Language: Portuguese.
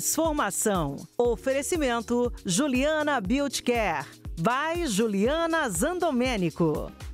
transformação. Oferecimento Juliana Built Care. Vai Juliana Zandomênico.